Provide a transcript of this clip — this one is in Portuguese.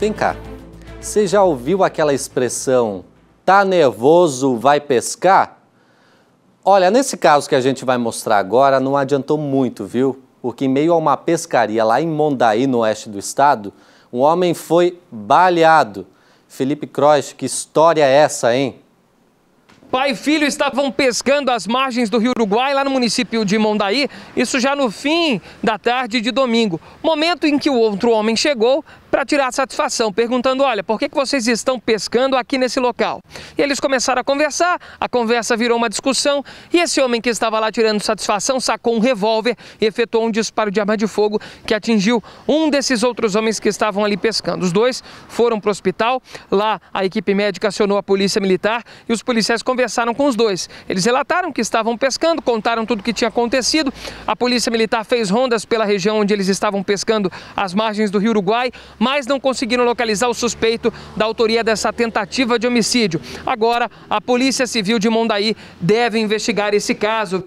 Vem cá, você já ouviu aquela expressão tá nervoso, vai pescar? Olha, nesse caso que a gente vai mostrar agora, não adiantou muito, viu? Porque em meio a uma pescaria lá em Mondaí, no oeste do estado, um homem foi baleado. Felipe Croix, que história é essa, hein? Pai e filho estavam pescando às margens do Rio Uruguai, lá no município de Mondaí, isso já no fim da tarde de domingo. Momento em que o outro homem chegou, para tirar satisfação, perguntando: olha, por que, que vocês estão pescando aqui nesse local? E eles começaram a conversar, a conversa virou uma discussão e esse homem que estava lá tirando satisfação sacou um revólver e efetuou um disparo de arma de fogo que atingiu um desses outros homens que estavam ali pescando. Os dois foram para o hospital, lá a equipe médica acionou a polícia militar e os policiais conversaram com os dois. Eles relataram que estavam pescando, contaram tudo o que tinha acontecido. A polícia militar fez rondas pela região onde eles estavam pescando, as margens do Rio Uruguai, mas não conseguiram localizar o suspeito da autoria dessa tentativa de homicídio. Agora, a Polícia Civil de Mondaí deve investigar esse caso.